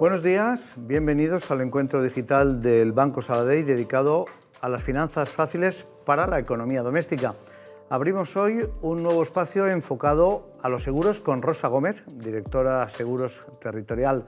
Buenos días, bienvenidos al encuentro digital del Banco Sabadell dedicado a las finanzas fáciles para la economía doméstica. Abrimos hoy un nuevo espacio enfocado a los seguros con Rosa Gómez, directora Seguros Territorial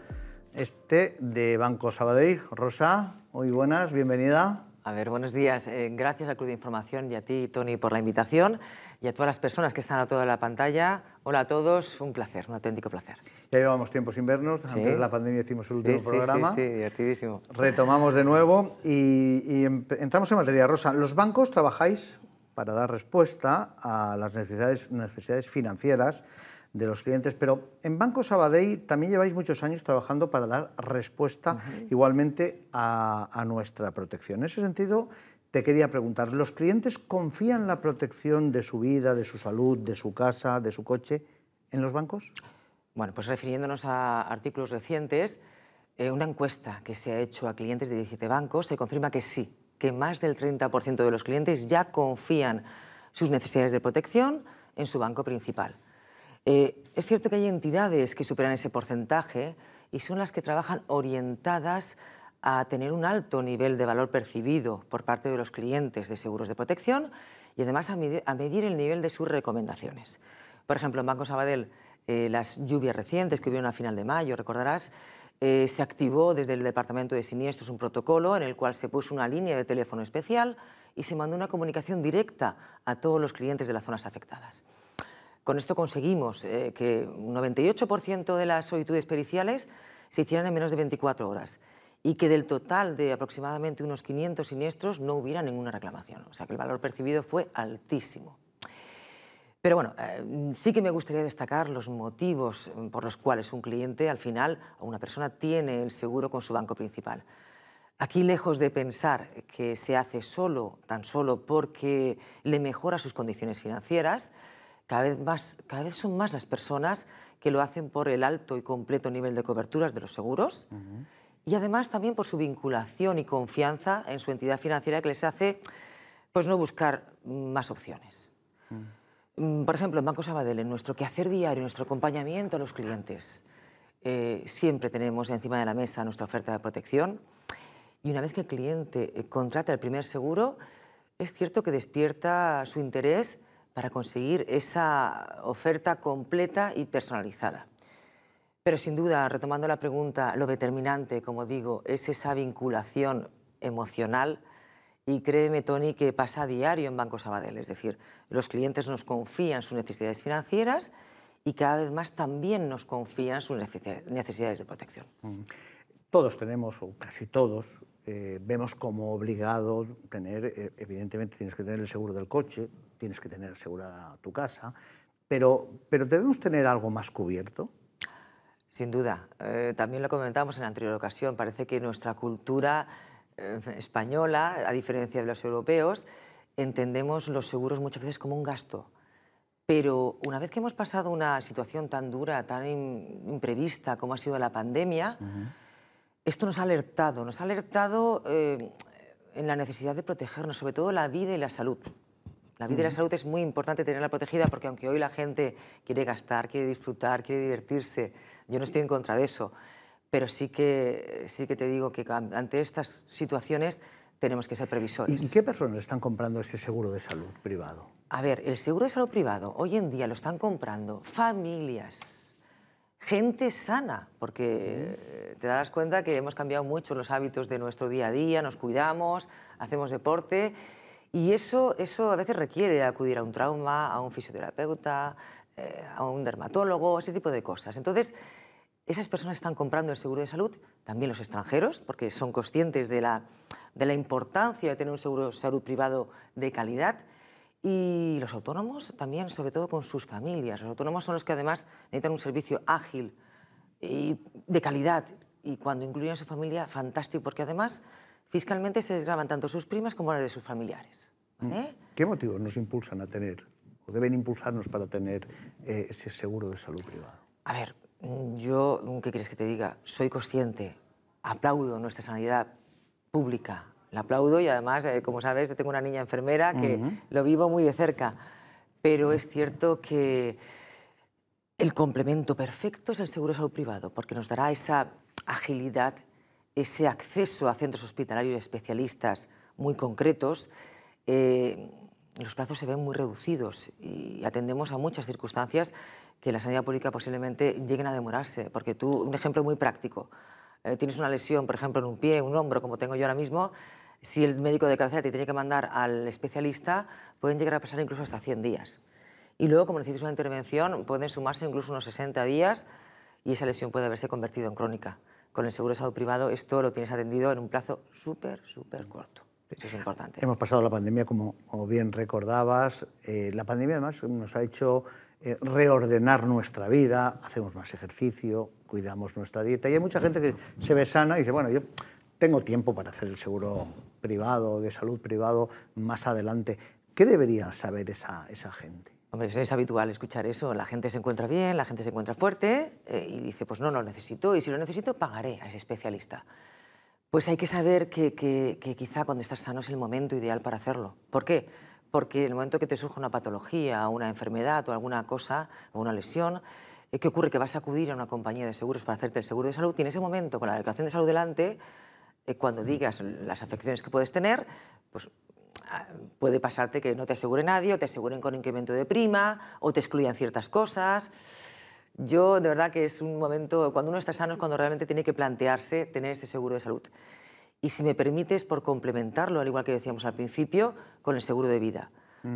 este de Banco Sabadell. Rosa, muy buenas, bienvenida. A ver, buenos días. Eh, gracias al Club de Información y a ti, Tony, por la invitación y a todas las personas que están a toda la pantalla. Hola a todos, un placer, un auténtico placer. Ya llevamos tiempo sin vernos, antes de la pandemia hicimos el último sí, programa. Sí, divertidísimo. Retomamos de nuevo y, em, entramos en materia. Rosa, los bancos trabajáis para dar respuesta a las necesidades, necesidades financieras de los clientes. Pero en Banco Sabadell también lleváis muchos años trabajando para dar respuesta igualmente a, nuestra protección. En ese sentido, te quería preguntar, ¿los clientes confían la protección de su vida, de su salud, de su casa, de su coche en los bancos? Bueno, pues refiriéndonos a artículos recientes, eh, una encuesta que se ha hecho a clientes de 17 bancos se confirma que sí, que más del 30% de los clientes ya confían sus necesidades de protección en su banco principal. Eh, es cierto que hay entidades que superan ese porcentaje y son las que trabajan orientadas a tener un alto nivel de valor percibido por parte de los clientes de seguros de protección y además a medir, el nivel de sus recomendaciones. Por ejemplo, en Banco Sabadell, eh, las lluvias recientes que hubieron a final de mayo, recordarás, eh, se activó desde el Departamento de Siniestros un protocolo en el cual se puso una línea de teléfono especial y se mandó una comunicación directa a todos los clientes de las zonas afectadas. Con esto conseguimos eh, que un 98% de las solicitudes periciales se hicieran en menos de 24 horas y que del total de aproximadamente unos 500 siniestros no hubiera ninguna reclamación. O sea que el valor percibido fue altísimo. Pero bueno, eh, sí que me gustaría destacar los motivos eh, por los cuales un cliente al final o una persona tiene el seguro con su banco principal. Aquí, lejos de pensar que se hace solo, tan solo porque le mejora sus condiciones financieras, cada vez, son más las personas que lo hacen por el alto y completo nivel de coberturas de los seguros y además también por su vinculación y confianza en su entidad financiera que les hace pues, no buscar más opciones. Mm. Mm, por ejemplo, en Banco Sabadell, en nuestro quehacer diario, nuestro acompañamiento a los clientes, eh, siempre tenemos encima de la mesa nuestra oferta de protección y una vez que el cliente eh, contrata el primer seguro, es cierto que despierta su interés para conseguir esa oferta completa y personalizada. Pero sin duda, retomando la pregunta, lo determinante, como digo, es esa vinculación emocional y créeme, Tony, que pasa a diario en Banco Sabadell. Es decir, los clientes nos confían sus necesidades financieras y cada vez más también nos confían sus necesidades de protección. Todos tenemos, o casi todos, eh, vemos como obligado tener, eh, evidentemente tienes que tener el seguro del coche, tienes que tener asegurada tu casa, pero, pero debemos tener algo más cubierto. Sin duda. Eh, también lo comentábamos en la anterior ocasión. Parece que nuestra cultura eh, española, a diferencia de los europeos, entendemos los seguros muchas veces como un gasto. Pero una vez que hemos pasado una situación tan dura, tan imprevista como ha sido la pandemia, esto nos ha alertado, nos ha alertado eh, en la necesidad de protegernos, sobre todo la vida y la salud. La vida y la salud es muy importante tenerla protegida porque aunque hoy la gente quiere gastar, quiere disfrutar, quiere divertirse, yo no estoy en contra de eso, pero sí que, sí que te digo que ante estas situaciones tenemos que ser previsores. ¿Y qué personas están comprando ese seguro de salud privado? A ver, el seguro de salud privado hoy en día lo están comprando familias, gente sana, porque te darás cuenta que hemos cambiado mucho los hábitos de nuestro día a día, nos cuidamos, hacemos deporte y eso, eso a veces requiere acudir a un trauma, a un fisioterapeuta, eh, a un dermatólogo, ese tipo de cosas. Entonces, esas personas están comprando el seguro de salud, también los extranjeros, porque son conscientes de la, de la importancia de tener un seguro de salud privado de calidad. Y los autónomos también, sobre todo con sus familias. Los autónomos son los que además necesitan un servicio ágil y de calidad. Y cuando incluyen a su familia, fantástico, porque además Fiscalmente se desgraban tanto sus primas como las de sus familiares. Mm. ¿Qué motivos nos impulsan a tener o deben impulsarnos para tener eh, ese seguro de salud privado? A ver, mm, yo, mm, ¿qué quieres que te diga? Soy consciente, aplaudo nuestra sanidad pública, la aplaudo y además, eh, como sabes, tengo una niña enfermera que lo vivo muy de cerca, pero es cierto que el complemento perfecto es el seguro de salud privado, porque nos dará esa agilidad ese acceso a centros hospitalarios especialistas muy concretos, eh, los plazos se ven muy reducidos y atendemos a muchas circunstancias que la sanidad pública posiblemente lleguen a demorarse. Porque tú, un ejemplo muy práctico, eh, tienes una lesión, por ejemplo, en un pie, un hombro, como tengo yo ahora mismo, si el médico de cabecera te tiene que mandar al especialista, pueden llegar a pasar incluso hasta 100 días. Y luego, como necesitas una intervención, pueden sumarse incluso unos 60 días y esa lesión puede haberse convertido en crónica con el seguro de salud privado esto lo tienes atendido en un plazo súper, súper corto. Eso es importante. Hemos pasado la pandemia, como, bien recordabas. Eh, la pandemia además nos ha hecho eh, reordenar nuestra vida, hacemos más ejercicio, cuidamos nuestra dieta. Y hay mucha gente que se ve sana y dice, bueno, yo tengo tiempo para hacer el seguro privado, de salud privado, más adelante. ¿Qué debería saber esa, esa gente? Hombre, es habitual escuchar eso. La gente se encuentra bien, la gente se encuentra fuerte eh, y dice, pues no, lo necesito. Y si lo necesito, pagaré a ese especialista. Pues hay que saber que, quizá cuando estás sano es el momento ideal para hacerlo. ¿Por qué? Porque en el momento que te surge una patología, una enfermedad o alguna cosa, o una lesión, eh, ¿qué ocurre? Que vas a acudir a una compañía de seguros para hacerte el seguro de salud y en ese momento, con la declaración de salud delante, eh, cuando mm. digas las afecciones que puedes tener, pues Ah, puede pasarte que no te asegure nadie, o te aseguren con incremento de prima, o te excluyan ciertas cosas. Yo, de verdad, que es un momento, cuando uno está sano, es cuando realmente tiene que plantearse tener ese seguro de salud. Y si me permites, por complementarlo, al igual que decíamos al principio, con el seguro de vida.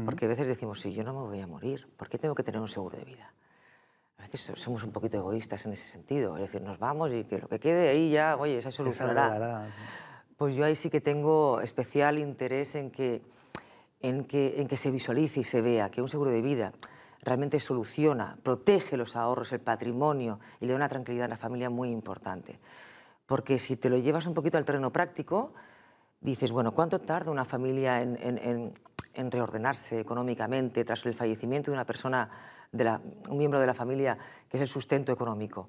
Porque a veces decimos, si sí, yo no me voy a morir, ¿por qué tengo que tener un seguro de vida? A veces somos un poquito egoístas en ese sentido. Es decir, nos vamos y que lo que quede ahí ya, oye, se solucionará pues yo ahí sí que tengo especial interés en que, en que, se visualice y se vea que un seguro de vida realmente soluciona, protege los ahorros, el patrimonio y le da una tranquilidad a la familia muy importante. Porque si te lo llevas un poquito al terreno práctico, dices, bueno, ¿cuánto tarda una familia en, reordenarse económicamente tras el fallecimiento de una persona, de un miembro de la familia que es el sustento económico?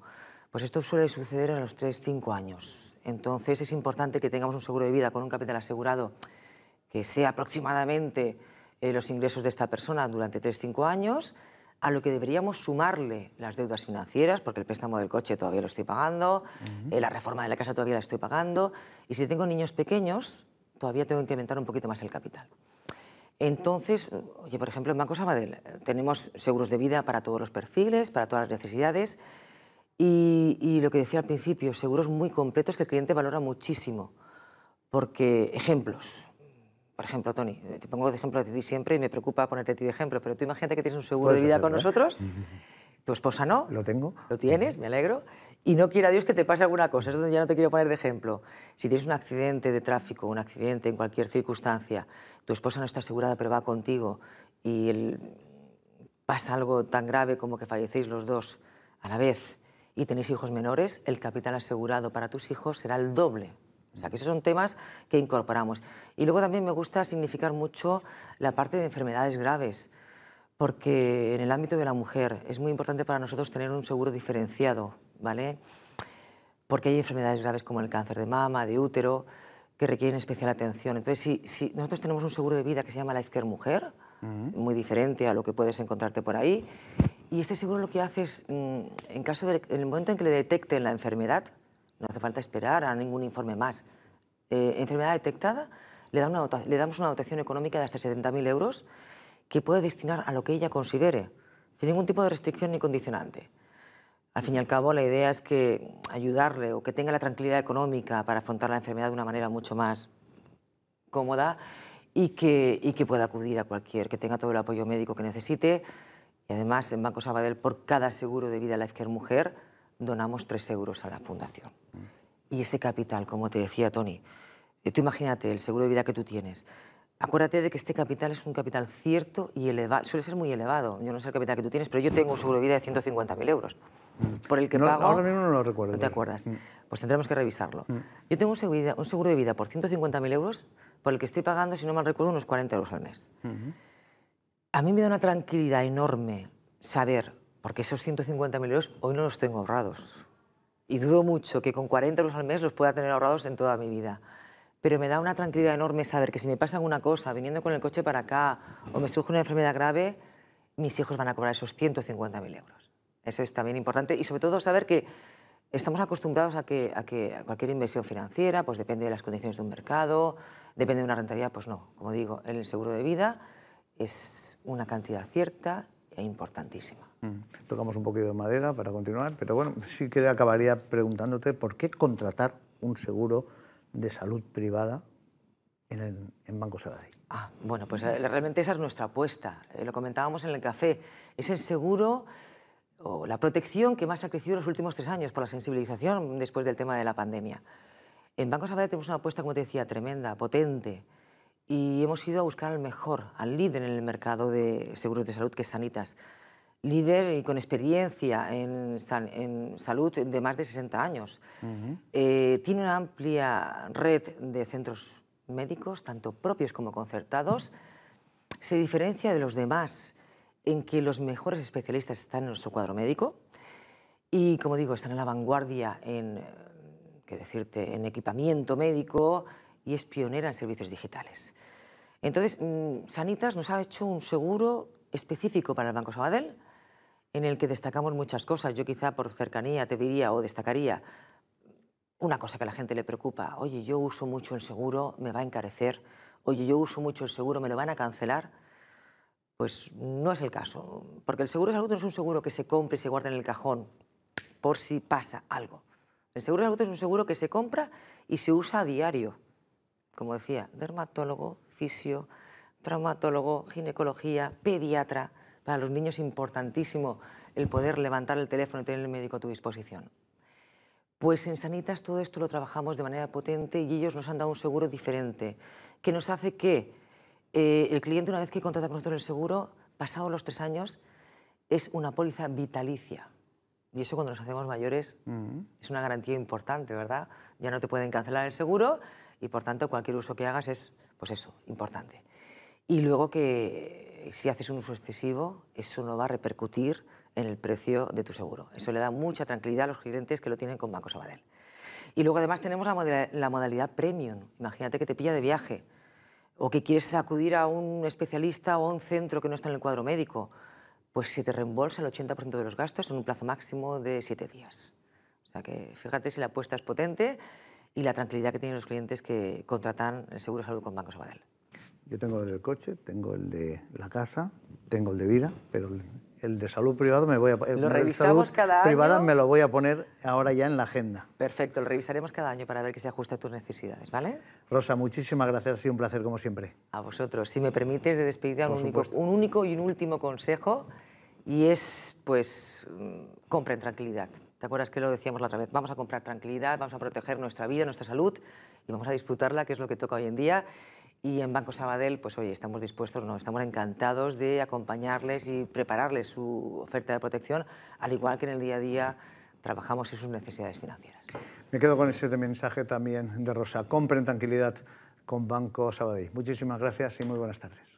Pues esto suele suceder a los 3-5 años. Entonces es importante que tengamos un seguro de vida con un capital asegurado que sea aproximadamente eh, los ingresos de esta persona durante 3-5 años, a lo que deberíamos sumarle las deudas financieras, porque el préstamo del coche todavía lo estoy pagando, eh, la reforma de la casa todavía la estoy pagando, y si tengo niños pequeños, todavía tengo que incrementar un poquito más el capital. Entonces, oye, por ejemplo, en Banco Sabadell eh, tenemos seguros de vida para todos los perfiles, para todas las necesidades, y, lo que decía al principio, seguros muy completos que el cliente valora muchísimo. Porque ejemplos. Por ejemplo, Tony, eh, te pongo de ejemplo te ti siempre y me preocupa ponerte ti de ejemplo, pero tú imagínate que tienes un seguro de vida con ¿eh? nosotros. Tu esposa no. Lo tengo. Lo tienes, me alegro. Y no quiera Dios que te pase alguna cosa, eso ya no te quiero poner de ejemplo. Si tienes un accidente de tráfico, un accidente en cualquier circunstancia, tu esposa no está asegurada pero va contigo y pasa algo tan grave como que fallecéis los dos a la vez, y tenéis hijos menores, el capital asegurado para tus hijos será el doble. O sea, que esos son temas que incorporamos. Y luego también me gusta significar mucho la parte de enfermedades graves, porque en el ámbito de la mujer es muy importante para nosotros tener un seguro diferenciado, ¿vale? Porque hay enfermedades graves como el cáncer de mama, de útero, que requieren especial atención. Entonces, si, nosotros tenemos un seguro de vida que se llama la izquierda Mujer, muy diferente a lo que puedes encontrarte por ahí, y este seguro lo que hace es, mm, en, caso el momento en que le detecten la enfermedad, no hace falta esperar a ningún informe más, eh, enfermedad detectada, le, le, damos una dotación económica de hasta 70.000 euros que puede destinar a lo que ella considere, sin ningún tipo de restricción ni condicionante. Al fin y al cabo, la idea es que ayudarle o que tenga la tranquilidad económica para afrontar la enfermedad de una manera mucho más cómoda y que, y que pueda acudir a cualquier, que tenga todo el apoyo médico que necesite, y además en Banco Sabadell por cada seguro de vida izquierda Mujer donamos tres euros a la fundación. Y ese capital, como te decía Tony, eh, tú imagínate el seguro de vida que tú tienes. Acuérdate de que este capital es un capital cierto y elevado, suele ser muy elevado. Yo no sé el capital que tú tienes, pero yo tengo un seguro de vida de 150.000 euros, por el que no, pago... Ahora mismo no lo recuerdo. ¿No te acuerdas? Mm. Pues tendremos que revisarlo. Mm. Yo tengo un seguro, de vida, por 150.000 euros, por el que estoy pagando, si no mal recuerdo, unos 40 euros al mes. A mí me da una tranquilidad enorme saber, porque esos 150.000 euros hoy no los tengo ahorrados. Y dudo mucho que con 40 euros al mes los pueda tener ahorrados en toda mi vida. Pero me da una tranquilidad enorme saber que si me pasa alguna cosa, viniendo con el coche para acá, o me surge una enfermedad grave, mis hijos van a cobrar esos 150.000 euros. Eso es también importante. Y sobre todo saber que estamos acostumbrados a que, a cualquier inversión financiera, pues depende de las condiciones de un mercado, depende de una rentabilidad, pues no. Como digo, en el seguro de vida es una cantidad cierta e importantísima. Mm. Tocamos un poquito de madera para continuar, pero bueno, sí que acabaría preguntándote por qué contratar un seguro de salud privada en, Banco Sabadell. Ah, bueno, pues eh, realmente esa es nuestra apuesta. Eh, lo comentábamos en el café. Es el seguro o la protección que más ha crecido en los últimos tres años por la sensibilización después del tema de la pandemia. En Banco Sabadell tenemos una apuesta, como te decía, tremenda, potente y hemos ido a buscar al mejor, al líder en el mercado de seguros de salud, que es Sanitas. Líder y con experiencia en, salud de más de 60 años. Eh, tiene una amplia red de centros médicos, tanto propios como concertados. Se diferencia de los demás en que los mejores especialistas están en nuestro cuadro médico y, como digo, están en la vanguardia en, qué decirte, en equipamiento médico, y es pionera en servicios digitales. Entonces, mm, Sanitas nos ha hecho un seguro específico para el Banco Sabadell, en el que destacamos muchas cosas. Yo quizá por cercanía te diría o destacaría una cosa que a la gente le preocupa. Oye, yo uso mucho el seguro, me va a encarecer. Oye, yo uso mucho el seguro, me lo van a cancelar. Pues no es el caso, porque el seguro de salud no es un seguro que se compre y se guarda en el cajón por si pasa algo. El seguro de salud es un seguro que se compra y se usa a diario como decía, dermatólogo, fisio, traumatólogo, ginecología, pediatra. Para los niños es importantísimo el poder levantar el teléfono y tener el médico a tu disposición. Pues en Sanitas todo esto lo trabajamos de manera potente y ellos nos han dado un seguro diferente, que nos hace que eh, el cliente una vez que contrata con nosotros el seguro, pasado los tres años, es una póliza vitalicia. Y eso cuando nos hacemos mayores es una garantía importante, ¿verdad? Ya no te pueden cancelar el seguro y por tanto cualquier uso que hagas es, pues eso, importante. Y luego que si haces un uso excesivo, eso no va a repercutir en el precio de tu seguro. Eso le da mucha tranquilidad a los clientes que lo tienen con Banco Sabadell. Y luego además tenemos la, modalidad, la modalidad premium. Imagínate que te pilla de viaje o que quieres acudir a un especialista o a un centro que no está en el cuadro médico, pues se te reembolsa el 80% de los gastos en un plazo máximo de 7 días. O sea que fíjate si la apuesta es potente y la tranquilidad que tienen los clientes que contratan el seguro de salud con Banco Sabadell. Yo tengo el del coche, tengo el de la casa, tengo el de vida, pero el, de salud privado me voy a privada me lo voy a poner ahora ya en la agenda. Perfecto, lo revisaremos cada año para ver que se ajusta a tus necesidades, ¿vale? Rosa, muchísimas gracias, ha sido un placer como siempre. A vosotros, si me permites de despedida un único, un único y un último consejo y es pues mm, compren tranquilidad. ¿Te acuerdas que lo decíamos la otra vez? Vamos a comprar tranquilidad, vamos a proteger nuestra vida, nuestra salud y vamos a disfrutarla, que es lo que toca hoy en día. Y en Banco Sabadell, pues oye, estamos dispuestos, no, estamos encantados de acompañarles y prepararles su oferta de protección, al igual que en el día a día trabajamos en sus necesidades financieras. Me quedo con ese mensaje también de Rosa. Compren tranquilidad con Banco Sabadell. Muchísimas gracias y muy buenas tardes.